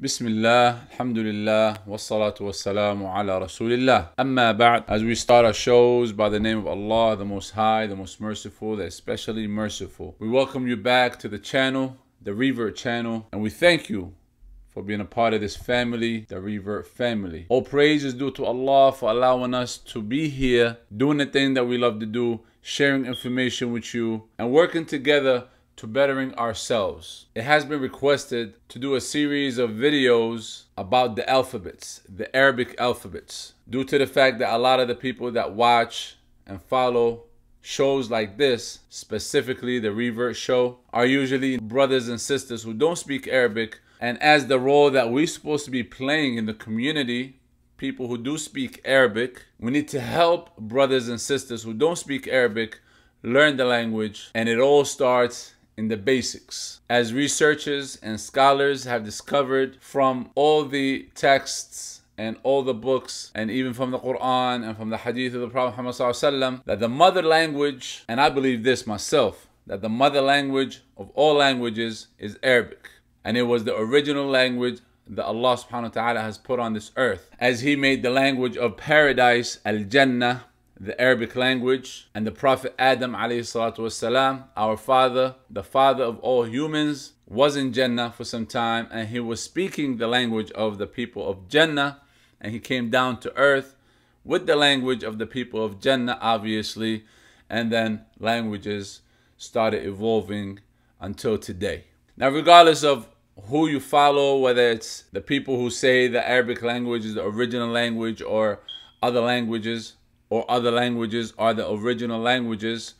Bismillah, Alhamdulillah, wassalatu wassalamu ala Rasulillah. Amma ba'd, as we start our shows by the name of Allah, the Most High, the Most Merciful, the Especially Merciful. We welcome you back to the channel, the Revert channel, and we thank you for being a part of this family, the Revert family. All praise is due to Allah for allowing us to be here, doing the thing that we love to do, sharing information with you, and working together to bettering ourselves. It has been requested to do a series of videos about the alphabets, the Arabic alphabets, due to the fact that a lot of the people that watch and follow shows like this, specifically the Revert show, are usually brothers and sisters who don't speak Arabic. And as the role that we're supposed to be playing in the community, people who do speak Arabic. We need to help brothers and sisters who don't speak Arabic learn the language. And it all starts in the basics. As researchers and scholars have discovered from all the texts and all the books and even from the Quran and from the hadith of the Prophet Muhammad that the mother language, and I believe this myself, that the mother language of all languages is Arabic. And it was the original language that Allah subhanahu wa ta'ala has put on this earth. As He made the language of paradise, Al Jannah, the Arabic language, and the Prophet Adam والسلام, our father, the father of all humans, was in Jannah for some time and he was speaking the language of the people of Jannah and he came down to earth with the language of the people of Jannah obviously and then languages started evolving until today. Now regardless of who you follow, whether it's the people who say the Arabic language is the original language or other languages, or other languages are the original languages.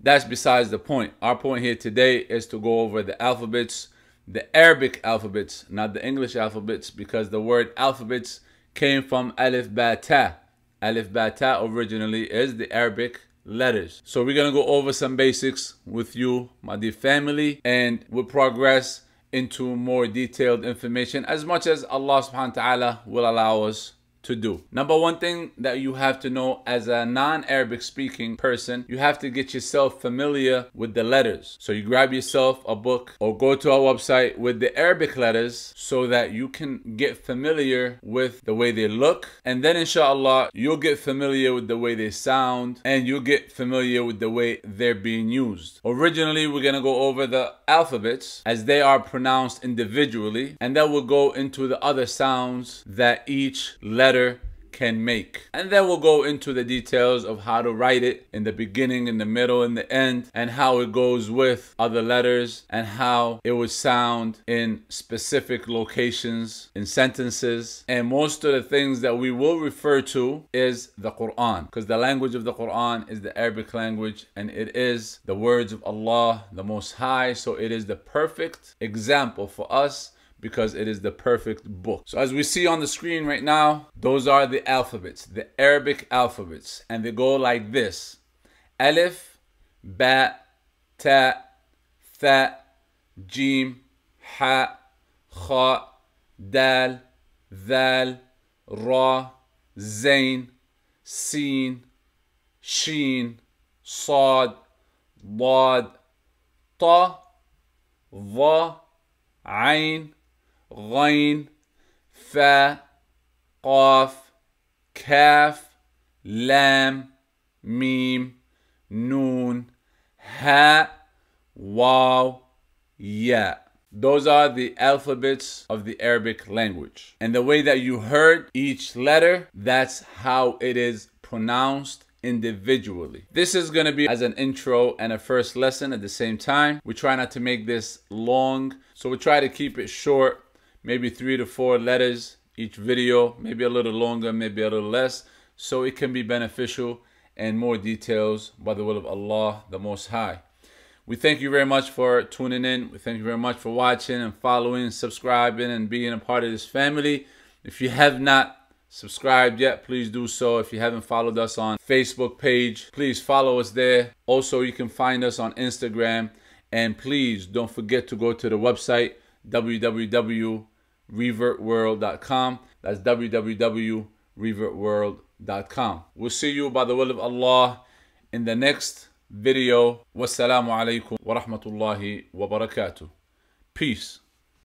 That's besides the point. Our point here today is to go over the alphabets, the Arabic alphabets, not the English alphabets, because the word alphabets came from Alif Bata. Ta. Alif Bata Ta originally is the Arabic letters. So we're gonna go over some basics with you, my dear family, and we'll progress into more detailed information as much as Allah subhanahu wa ta'ala will allow us to do. Number one thing that you have to know as a non-Arabic speaking person, you have to get yourself familiar with the letters. So you grab yourself a book or go to our website with the Arabic letters so that you can get familiar with the way they look. And then inshallah, you'll get familiar with the way they sound and you'll get familiar with the way they're being used. Originally, we're gonna go over the alphabets as they are pronounced individually and then we'll go into the other sounds that each letter letter can make. And then we'll go into the details of how to write it in the beginning, in the middle, in the end, and how it goes with other letters and how it would sound in specific locations, in sentences. And most of the things that we will refer to is the Quran, because the language of the Quran is the Arabic language and it is the words of Allah, the Most High. So it is the perfect example for us because it is the perfect book. So as we see on the screen right now, those are the alphabets, the Arabic alphabets, and they go like this. Alif, Ba, Ta, Tha, Jim, Ha, Kha, Dal, Dal, Ra, Zain, seen, Sheen, Sad, wad, Ta, Va, Ain, غين fa, qaf, kaf, lam, mim, Noon, ha, waw, ya. those are the alphabets of the Arabic language. And the way that you heard each letter, that's how it is pronounced individually. This is going to be as an intro and a first lesson at the same time. We try not to make this long, so we try to keep it short maybe three to four letters each video, maybe a little longer, maybe a little less, so it can be beneficial and more details by the will of Allah the Most High. We thank you very much for tuning in. We thank you very much for watching and following subscribing and being a part of this family. If you have not subscribed yet, please do so. If you haven't followed us on Facebook page, please follow us there. Also, you can find us on Instagram. And please don't forget to go to the website www revertworld.com. That's www.revertworld.com. We'll see you by the will of Allah in the next video. Wassalamu alaikum wa rahmatullahi wa barakatuh. Peace.